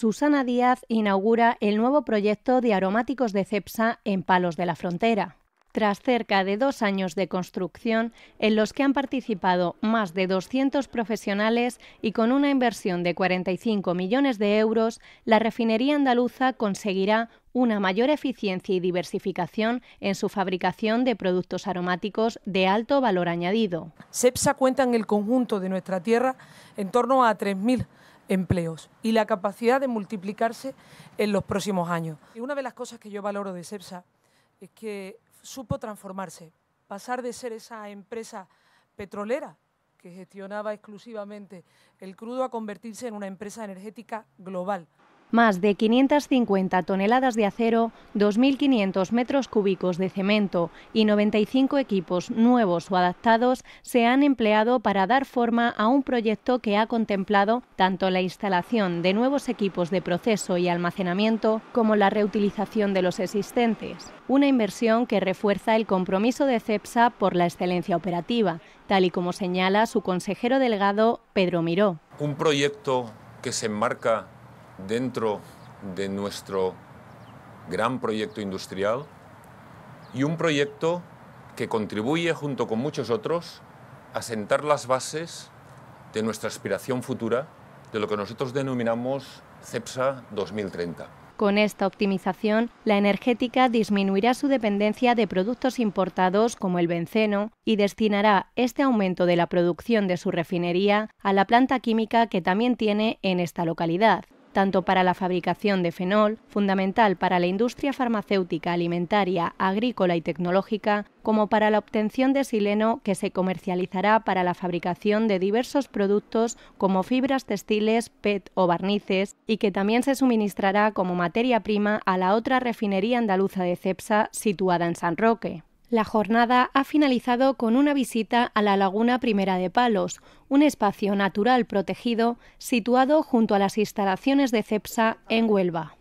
Susana Díaz inaugura el nuevo proyecto de aromáticos de CEPSA en Palos de la Frontera. Tras cerca de dos años de construcción, en los que han participado más de 200 profesionales y con una inversión de 45 millones de euros, la refinería andaluza conseguirá una mayor eficiencia y diversificación en su fabricación de productos aromáticos de alto valor añadido. CEPSA cuenta en el conjunto de nuestra tierra en torno a 3.000 empleos y la capacidad de multiplicarse en los próximos años. Y una de las cosas que yo valoro de CEPSA es que supo transformarse, pasar de ser esa empresa petrolera que gestionaba exclusivamente el crudo a convertirse en una empresa energética global más de 550 toneladas de acero, 2.500 metros cúbicos de cemento y 95 equipos nuevos o adaptados se han empleado para dar forma a un proyecto que ha contemplado tanto la instalación de nuevos equipos de proceso y almacenamiento como la reutilización de los existentes, una inversión que refuerza el compromiso de CEPSA por la excelencia operativa, tal y como señala su consejero delegado Pedro Miró. Un proyecto que se enmarca dentro de nuestro gran proyecto industrial y un proyecto que contribuye, junto con muchos otros, a sentar las bases de nuestra aspiración futura, de lo que nosotros denominamos CEPSA 2030. Con esta optimización, la energética disminuirá su dependencia de productos importados como el benceno y destinará este aumento de la producción de su refinería a la planta química que también tiene en esta localidad tanto para la fabricación de fenol, fundamental para la industria farmacéutica, alimentaria, agrícola y tecnológica, como para la obtención de sileno que se comercializará para la fabricación de diversos productos como fibras textiles, PET o barnices, y que también se suministrará como materia prima a la otra refinería andaluza de Cepsa situada en San Roque. La jornada ha finalizado con una visita a la Laguna Primera de Palos, un espacio natural protegido situado junto a las instalaciones de CEPSA en Huelva.